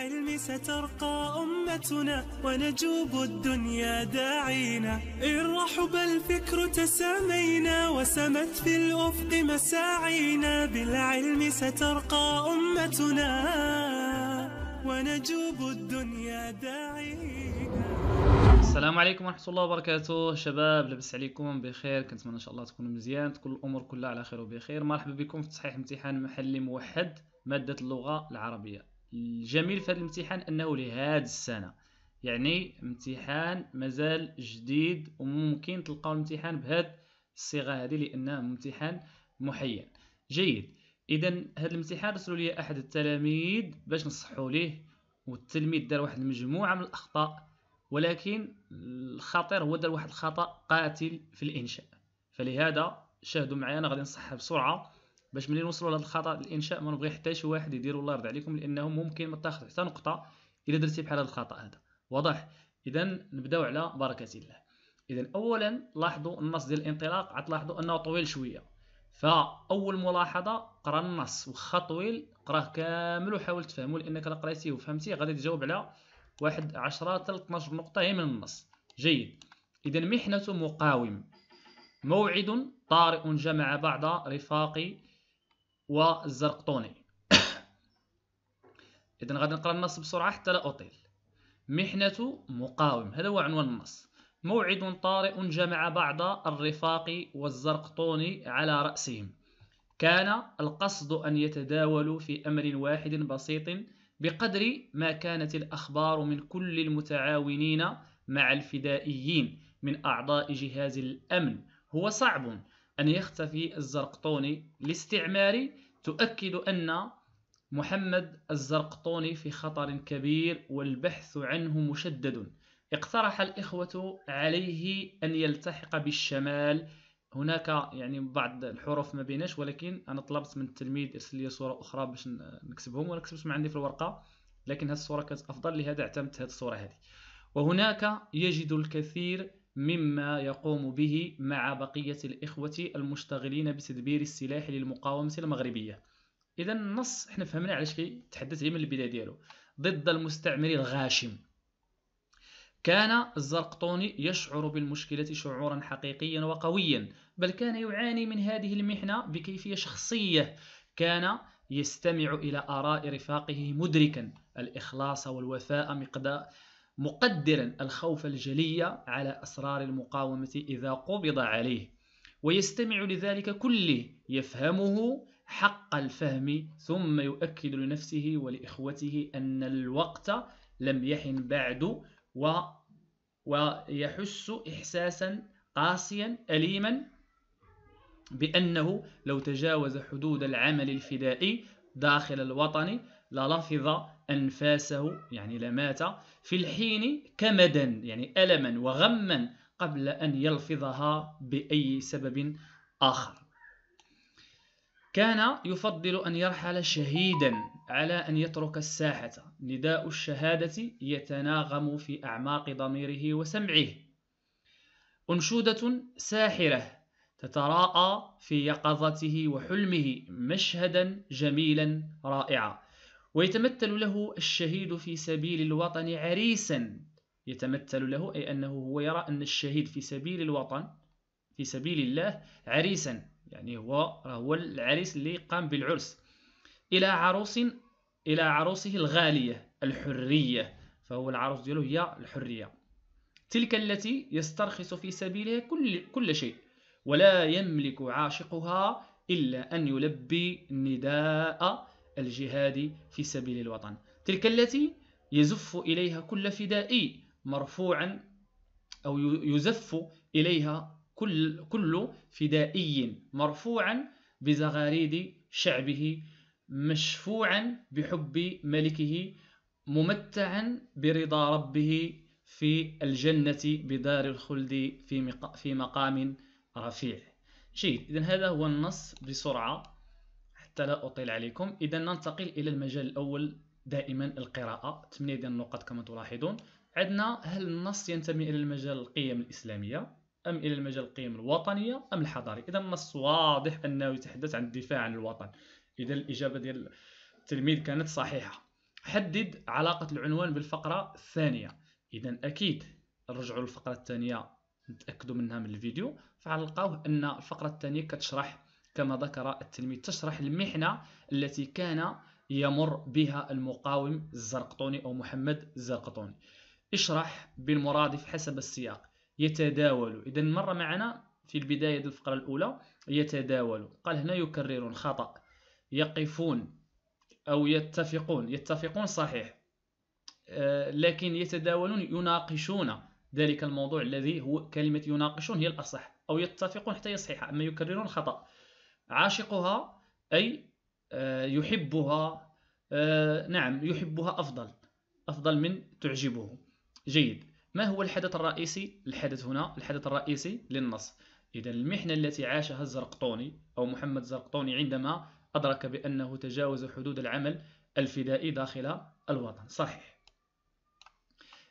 بالعلم سترقى أمتنا ونجوب الدنيا داعينا إن رحب الفكر تسامينا وسمت في الأفق مساعينا بالعلم سترقى أمتنا ونجوب الدنيا داعينا السلام عليكم ورحمة الله وبركاته شباب لبس عليكم بخير كنتمنى إن شاء الله تكونوا مزيان تكون الأمور كلها على خير وبخير مرحبا بكم في تصحيح امتحان محلي موحد مادة اللغة العربية الجميل في هذا الامتحان انه لهذه السنه يعني امتحان مازال جديد وممكن تلقاو الامتحان بهذه الصيغه هذه لانه امتحان محين جيد اذا هذا الامتحان رسلوا لي احد التلاميذ باش نصحوا ليه والتلميذ دار واحد المجموعه من الاخطاء ولكن الخطير هو دار واحد الخطا قاتل في الانشاء فلهذا شاهدوا معي انا غادي نصحها بسرعه باش ملي نوصلوا لهذا الخطا الانشاء ما نبغي حتى شي واحد يدير الله يرضى عليكم لانه ممكن ما تاخذ حتى نقطه الا درتي بحال هذا الخطا هذا واضح اذا نبداو على بركه الله اذا اولا لاحظوا النص ديال الانطلاق غتلاحظوا انه طويل شويه فاول ملاحظه قرا النص وخا طويل قراه كامل وحاول تفهمه لانك الا قريتيه وفهمتيه غادي تجاوب على واحد 10 حتى 12 نقطه هي من النص جيد اذا محنه مقاوم موعد طارئ جمع بعض رفاقي والزرقطوني اذا غادي نقرا النص بسرعه حتى لا اطيل محنه مقاوم هذا هو عنوان النص موعد طارئ جمع بعض الرفاق والزرقطوني على راسهم كان القصد ان يتداولوا في امر واحد بسيط بقدر ما كانت الاخبار من كل المتعاونين مع الفدائيين من اعضاء جهاز الامن هو صعب أن يختفي الزرقطوني الاستعماري تؤكد أن محمد الزرقطوني في خطر كبير والبحث عنه مشدد اقترح الإخوة عليه أن يلتحق بالشمال هناك يعني بعض الحروف ما بيناش ولكن انا طلبت من التلميذ ارسل لي صوره اخرى باش نكتبهم وانا كتبت ما عندي في الورقه لكن هذه الصوره كانت افضل لهذا اعتمدت هذه الصوره هذه وهناك يجد الكثير مما يقوم به مع بقية الإخوة المشتغلين بتدبير السلاح للمقاومة المغربية إذا النص احنا فهمنا علاش كيتحدث تحدث من البداية ديالو ضد المستعمر الغاشم كان الزرقطوني يشعر بالمشكلة شعورا حقيقيا وقويا بل كان يعاني من هذه المحنة بكيفية شخصية كان يستمع إلى آراء رفاقه مدركا الإخلاص والوفاء مقدار مقدرا الخوف الجلي على أسرار المقاومة إذا قبض عليه ويستمع لذلك كله يفهمه حق الفهم ثم يؤكد لنفسه ولإخوته أن الوقت لم يحن بعد و ويحس إحساسا قاسيا أليما بأنه لو تجاوز حدود العمل الفدائي داخل الوطن للفظ أنفاسه يعني لمات في الحين كمدا يعني ألما وغما قبل أن يلفظها بأي سبب آخر كان يفضل أن يرحل شهيدا على أن يترك الساحة نداء الشهادة يتناغم في أعماق ضميره وسمعه أنشودة ساحرة تتراءى في يقظته وحلمه مشهدا جميلا رائعا ويتمثل له الشهيد في سبيل الوطن عريسا يتمثل له أي أنه هو يرى أن الشهيد في سبيل الوطن في سبيل الله عريسا يعني هو هو العريس اللي قام بالعرس إلى عروس إلى عروسه الغالية الحرية فهو العروس ديالو هي الحرية تلك التي يسترخص في سبيلها كل كل شيء ولا يملك عاشقها إلا أن يلبي النداء الجهاد في سبيل الوطن تلك التي يزف إليها كل فدائي مرفوعا أو يزف إليها كل, كل فدائي مرفوعا بزغاريد شعبه مشفوعا بحب ملكه ممتعا برضا ربه في الجنة بدار الخلد في, مقام رفيع جيد إذن هذا هو النص بسرعة حتى لا أطيل عليكم إذا ننتقل إلى المجال الأول دائما القراءة 8 ديال النقط كما تلاحظون عندنا هل النص ينتمي إلى المجال القيم الإسلامية أم إلى المجال القيم الوطنية أم الحضاري إذا النص واضح أنه يتحدث عن الدفاع عن الوطن إذا الإجابة ديال التلميذ كانت صحيحة حدد علاقة العنوان بالفقرة الثانية إذا أكيد نرجعوا للفقرة الثانية نتأكدوا منها من الفيديو فعلقوه أن الفقرة الثانية كتشرح كما ذكر التلميذ تشرح المحنة التي كان يمر بها المقاوم الزرقطوني أو محمد الزرقطوني اشرح بالمرادف حسب السياق يتداول إذا مر معنا في البداية الفقرة الأولى يتداول قال هنا يكررون خطأ يقفون أو يتفقون يتفقون صحيح آه، لكن يتداولون يناقشون ذلك الموضوع الذي هو كلمة يناقشون هي الأصح أو يتفقون حتى يصحح أما يكررون خطأ عاشقها أي آه، يحبها آه، نعم يحبها أفضل أفضل من تعجبه جيد ما هو الحدث الرئيسي الحدث هنا الحدث الرئيسي للنص إذا المحنة التي عاشها الزرقطوني أو محمد الزرقطوني عندما أدرك بأنه تجاوز حدود العمل الفدائي داخل الوطن صحيح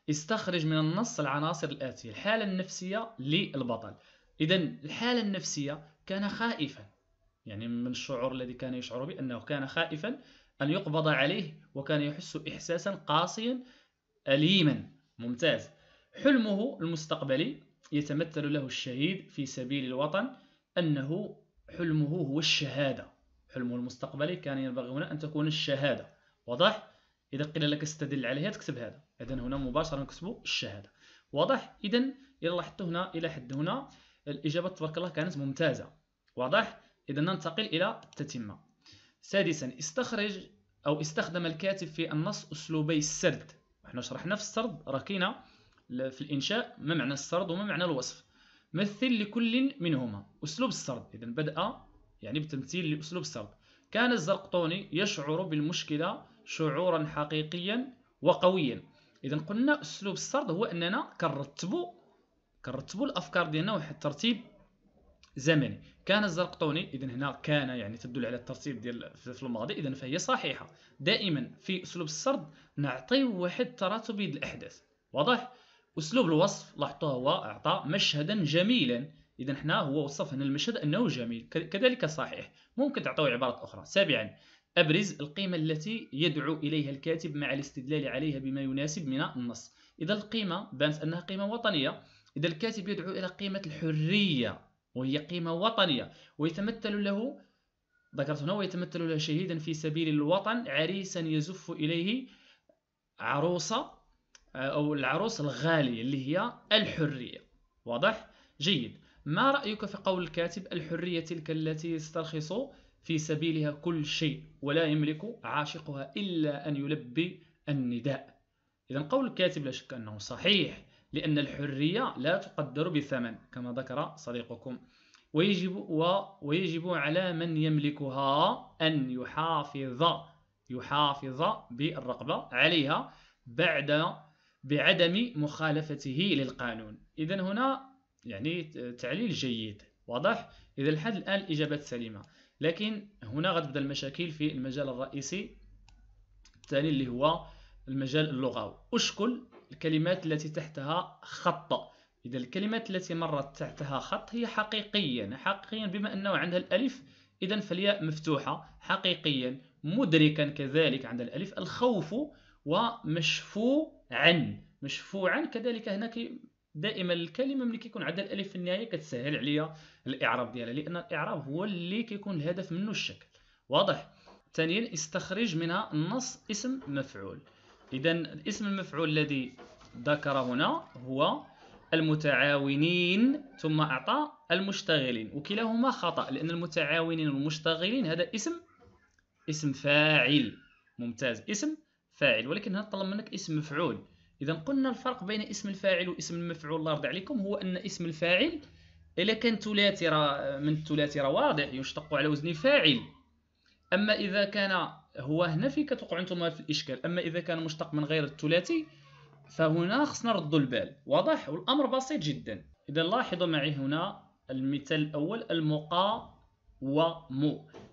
استخرج من النص العناصر الآتية الحالة النفسية للبطل إذا الحالة النفسية كان خائفا يعني من الشعور الذي كان يشعر به أنه كان خائفا أن يقبض عليه وكان يحس إحساسا قاسيا أليما ممتاز حلمه المستقبلي يتمثل له الشهيد في سبيل الوطن أنه حلمه هو الشهادة حلمه المستقبلي كان ينبغي هنا أن تكون الشهادة واضح إذا قيل لك استدل عليها تكتب هذا إذا هنا مباشرة نكتب الشهادة واضح إذا إلى لاحظتوا هنا إلى حد هنا الإجابة تبارك الله كانت ممتازة واضح إذا ننتقل إلى التتمة سادسا استخرج أو استخدم الكاتب في النص أسلوبي السرد وحنا شرحنا في السرد ركينا في الإنشاء ما معنى السرد وما معنى الوصف مثل لكل منهما أسلوب السرد إذا بدأ يعني بتمثيل لأسلوب السرد كان الزرقطوني يشعر بالمشكلة شعورا حقيقيا وقويا إذا قلنا أسلوب السرد هو أننا كنرتبوا كنرتبوا الأفكار ديالنا واحد الترتيب زمني كان الزرقطوني اذا هنا كان يعني تدل على الترتيب ديال في الماضي اذا فهي صحيحه دائما في اسلوب السرد نعطيو واحد تراتبي الاحداث واضح اسلوب الوصف لاحظتوا هو اعطى مشهدا جميلا اذا حنا هو وصف هنا المشهد انه جميل كذلك صحيح ممكن تعطوا عبارات اخرى سابعا ابرز القيمه التي يدعو اليها الكاتب مع الاستدلال عليها بما يناسب من النص اذا القيمه بانت انها قيمه وطنيه اذا الكاتب يدعو الى قيمه الحريه وهي قيمة وطنية ويتمثل له ذكرت هنا ويتمثل له شهيدا في سبيل الوطن عريسا يزف إليه عروسة آه، أو العروس الغالية اللي هي الحرية واضح؟ جيد ما رأيك في قول الكاتب الحرية تلك التي يسترخص في سبيلها كل شيء ولا يملك عاشقها إلا أن يلبي النداء إذا قول الكاتب لا شك أنه صحيح لأن الحرية لا تقدر بثمن كما ذكر صديقكم ويجب, و ويجب على من يملكها أن يحافظ يحافظ بالرقبة عليها بعد بعدم مخالفته للقانون إذا هنا يعني تعليل جيد واضح إذا لحد الآن الإجابات سليمة لكن هنا غتبدا المشاكل في المجال الرئيسي الثاني اللي هو المجال اللغوي أشكل الكلمات التي تحتها خط إذا الكلمات التي مرت تحتها خط هي حقيقيا حقيقيا بما أنه عندها الألف إذا فالياء مفتوحة حقيقيا مدركا كذلك عند الألف الخوف ومشفوعا مشفوعا كذلك هنا دائما الكلمه ملي كيكون عندها الالف في النهايه كتسهل عليا الاعراب ديالها لان الاعراب هو اللي كيكون الهدف منه الشكل واضح ثانيا استخرج منها النص اسم مفعول إذا اسم المفعول الذي ذكر هنا هو المتعاونين ثم أعطى المشتغلين وكلاهما خطأ لأن المتعاونين والمشتغلين هذا اسم اسم فاعل ممتاز اسم فاعل ولكن هذا طلب منك اسم مفعول إذا قلنا الفرق بين اسم الفاعل واسم المفعول الله يرضى عليكم هو أن اسم الفاعل إذا كان ثلاثي من الثلاثي واضح يشتق على وزن فاعل أما إذا كان هو هنا فين كتوقعوا نتوما في الاشكال اما اذا كان مشتق من غير الثلاثي فهنا خصنا نردوا البال واضح والامر بسيط جدا اذا لاحظوا معي هنا المثال الاول المقاوم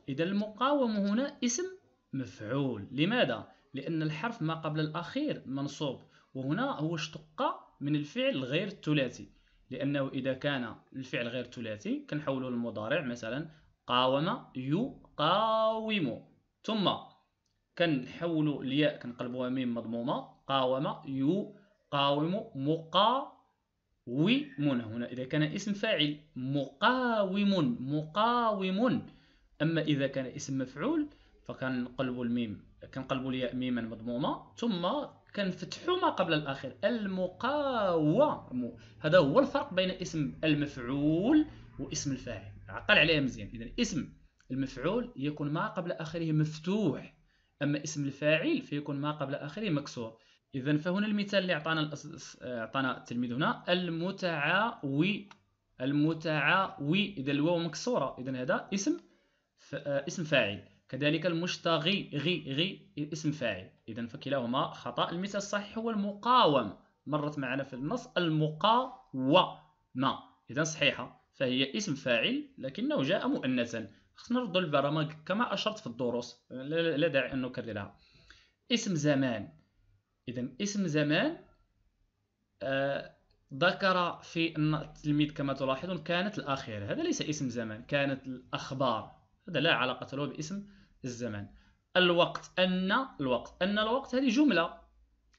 اذا المقاوم هنا اسم مفعول لماذا لان الحرف ما قبل الاخير منصوب وهنا هو اشتق من الفعل غير الثلاثي لانه اذا كان الفعل غير الثلاثي كنحولوا للمضارع مثلا قاوم يقاوم ثم كنحولوا الياء كنقلبوها ميم مضمومه قاوم يو قاوم مقاوم هنا اذا كان اسم فاعل مقاوم مقاوم اما اذا كان اسم مفعول فكنقلبوا الميم كنقلبوا الياء ميما مضمومه ثم كنفتحوا ما قبل الاخر المقاوم هذا هو الفرق بين اسم المفعول واسم الفاعل عقل عليها مزيان اذا اسم المفعول يكون ما قبل اخره مفتوح أما اسم الفاعل فيكون ما قبل آخره مكسور إذا فهنا المثال اللي أعطانا أعطانا التلميذ هنا المتعاوي المتعاوي إذا الواو مكسورة إذا هذا اسم اسم فاعل كذلك المشتغي غي غي اسم فاعل إذا فكلاهما خطأ المثال الصحيح هو المقاوم مرت معنا في النص المقاومة إذا صحيحة فهي اسم فاعل لكنه جاء مؤنثا خصنا نردوا للبرامج كما اشرت في الدروس لا داعي ان نكررها اسم زمان اذا اسم زمان آه ذكر في ان التلميذ كما تلاحظون كانت الاخيره هذا ليس اسم زمان كانت الاخبار هذا لا علاقه له باسم الزمان الوقت ان الوقت ان الوقت هذه جمله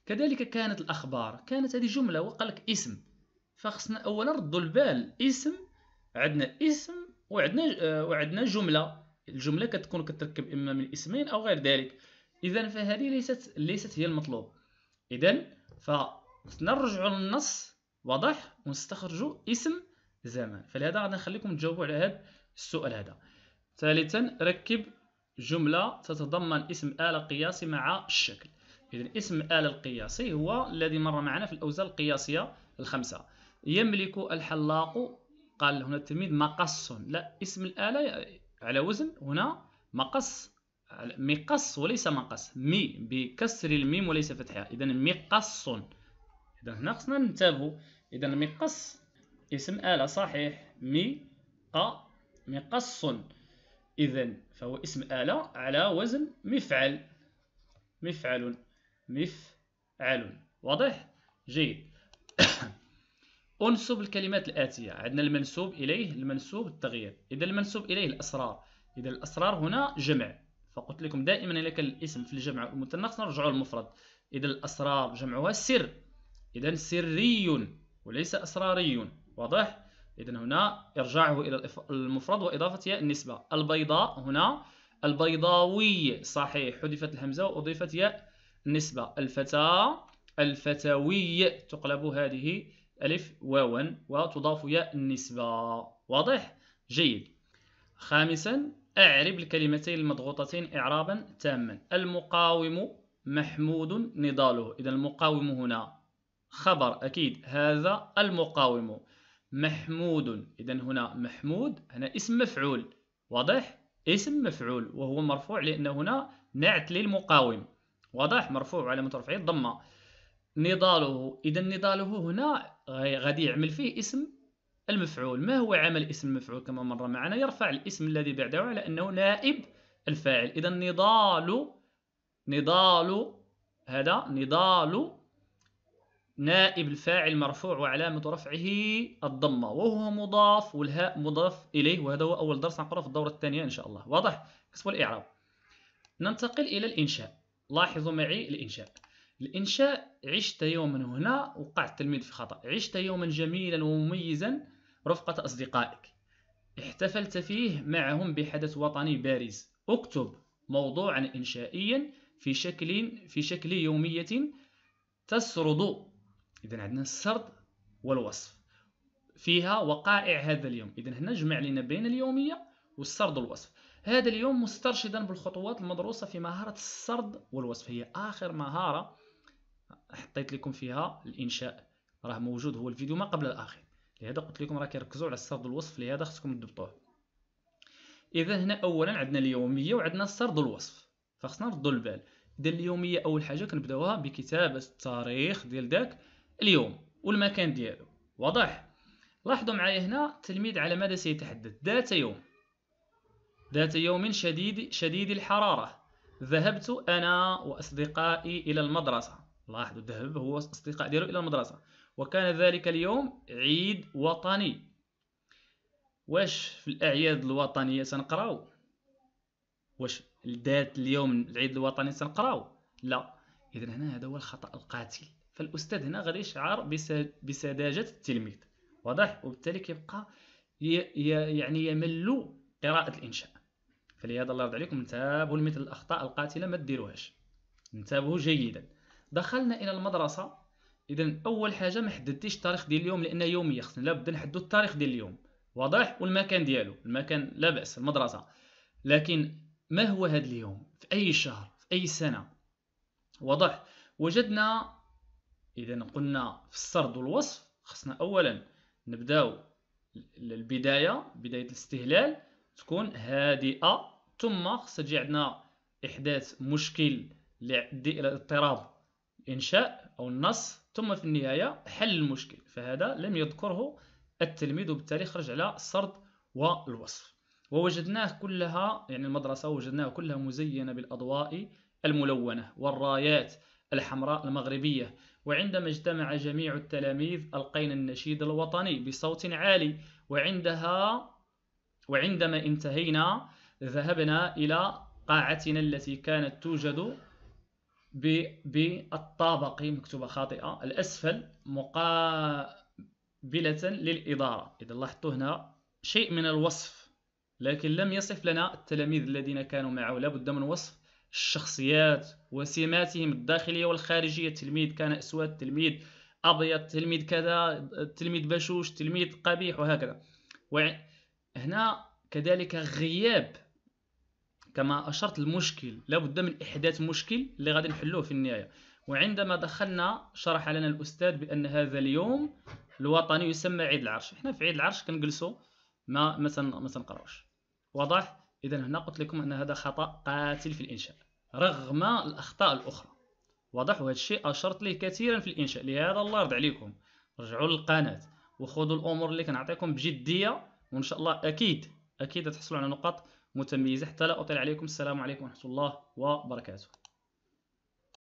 كذلك كانت الاخبار كانت هذه جمله وقال لك اسم فخصنا اولا ردوا البال اسم عندنا اسم وعندنا آه، وعندنا جمله الجمله كتكون كتركب اما من اسمين او غير ذلك اذا فهذه ليست ليست هي المطلوب اذا فخصنا نرجعوا للنص واضح ونستخرجوا اسم زمان فلهذا غادي نخليكم تجاوبوا على هذا السؤال هذا ثالثا ركب جمله تتضمن اسم اله قياسي مع الشكل اذا اسم الاله القياسي هو الذي مر معنا في الاوزان القياسيه الخمسه يملك الحلاق قال هنا التلميذ مقص لا اسم الآلة على وزن هنا مقص مقص وليس مقص مي بكسر الميم وليس فتحها إذا مقص إذا هنا خصنا ننتبهوا إذا مقص اسم آلة صحيح مي ق مقص إذا فهو اسم آلة على وزن مفعل مفعل مفعل واضح جيد انسب الكلمات الاتيه عندنا المنسوب اليه المنسوب التغيير اذا المنسوب اليه الاسرار اذا الاسرار هنا جمع فقلت لكم دائما اذا كان الاسم في الجمع المتناقص نرجعوا للمفرد اذا الاسرار جمعها سر اذا سري وليس اسراري واضح اذا هنا ارجاعه الى المفرد واضافه ياء النسبه البيضاء هنا البيضاوي صحيح حذفت الهمزه واضيفت ياء النسبه الفتى الفتوي تقلب هذه ألف واو وتضاف ياء النسبة واضح؟ جيد خامسا أعرب الكلمتين المضغوطتين إعرابا تاما المقاوم محمود نضاله إذا المقاوم هنا خبر أكيد هذا المقاوم محمود إذا هنا محمود هنا اسم مفعول واضح؟ اسم مفعول وهو مرفوع لأن هنا نعت للمقاوم واضح مرفوع على مترفعه الضمه نضاله اذا نضاله هنا غادي يعمل فيه اسم المفعول ما هو عمل اسم المفعول كما مر معنا يرفع الاسم الذي بعده على انه نائب الفاعل اذا نضال نضال هذا نضال نائب الفاعل مرفوع وعلامة رفعه الضمة وهو مضاف والهاء مضاف إليه وهذا هو أول درس نقراه في الدورة الثانية إن شاء الله واضح كسب الإعراب ننتقل إلى الإنشاء لاحظوا معي الإنشاء الإنشاء عشت يوما هنا وقع التلميذ في خطأ عشت يوما جميلا ومميزا رفقة أصدقائك احتفلت فيه معهم بحدث وطني بارز اكتب موضوعا إنشائيا في شكل في شكل يومية تسرد إذا عندنا السرد والوصف فيها وقائع هذا اليوم إذا هنا جمع لنا بين اليومية والسرد والوصف هذا اليوم مسترشدا بالخطوات المدروسة في مهارة السرد والوصف هي آخر مهارة حطيت لكم فيها الانشاء راه موجود هو الفيديو ما قبل الاخير لهذا قلت لكم راه كيركزوا على السرد والوصف لهذا خصكم تضبطوه اذا هنا اولا عندنا اليوميه وعندنا السرد والوصف فخصنا نردوا البال اذا اليوميه اول حاجه كنبداوها بكتابه التاريخ ديال داك اليوم والمكان ديالو واضح لاحظوا معايا هنا التلميذ على ماذا سيتحدث ذات يوم ذات يوم شديد شديد الحراره ذهبت انا واصدقائي الى المدرسه لاحظوا ذهب هو اصدقاء ديالو الى المدرسه وكان ذلك اليوم عيد وطني واش في الاعياد الوطنيه سنقراو واش دات اليوم العيد الوطني سنقراو لا اذا هنا هذا هو الخطا القاتل فالاستاذ هنا غادي يشعر بسذاجه التلميذ واضح وبالتالي كيبقى يعني يمل قراءه الانشاء فلهذا الله يرضى عليكم انتبهوا لمثل الاخطاء القاتله ما ديروهاش انتبهوا جيدا دخلنا الى المدرسه اذا اول حاجه ما حددتيش التاريخ ديال اليوم لان يومي خصنا لابد نحددوا التاريخ ديال اليوم واضح والمكان ديالو المكان لا باس المدرسه لكن ما هو هذا اليوم في اي شهر في اي سنه واضح وجدنا اذا قلنا في السرد والوصف خصنا اولا نبداو البدايه بدايه الاستهلال تكون هادئه ثم خصنا تجي عندنا احداث مشكل لاضطراب الإنشاء أو النص ثم في النهاية حل المشكل فهذا لم يذكره التلميذ وبالتالي خرج على السرد والوصف ووجدناه كلها يعني المدرسة وجدناها كلها مزينة بالأضواء الملونة والرايات الحمراء المغربية وعندما اجتمع جميع التلاميذ ألقينا النشيد الوطني بصوت عالي وعندها وعندما انتهينا ذهبنا إلى قاعتنا التي كانت توجد بالطابق مكتوبة خاطئة الأسفل مقابلة للإدارة إذا لاحظتوا هنا شيء من الوصف لكن لم يصف لنا التلاميذ الذين كانوا معه لابد من وصف الشخصيات وسماتهم الداخلية والخارجية التلميذ كان أسود تلميذ أبيض تلميذ كذا تلميذ بشوش تلميذ قبيح وهكذا وهنا كذلك غياب كما اشرت المشكل لابد من احداث مشكل اللي غادي نحلوه في النهايه وعندما دخلنا شرح لنا الاستاذ بان هذا اليوم الوطني يسمى عيد العرش احنا في عيد العرش كنجلسوا ما مثلا ما تنقراوش واضح اذا هنا قلت لكم ان هذا خطا قاتل في الانشاء رغم الاخطاء الاخرى واضح وهذا الشيء اشرت ليه كثيرا في الانشاء لهذا الله يرضى عليكم رجعوا للقناه وخذوا الامور اللي كنعطيكم بجديه وان شاء الله اكيد اكيد تحصلوا على نقاط متميزة حتى لا أطيل عليكم السلام عليكم ورحمة الله وبركاته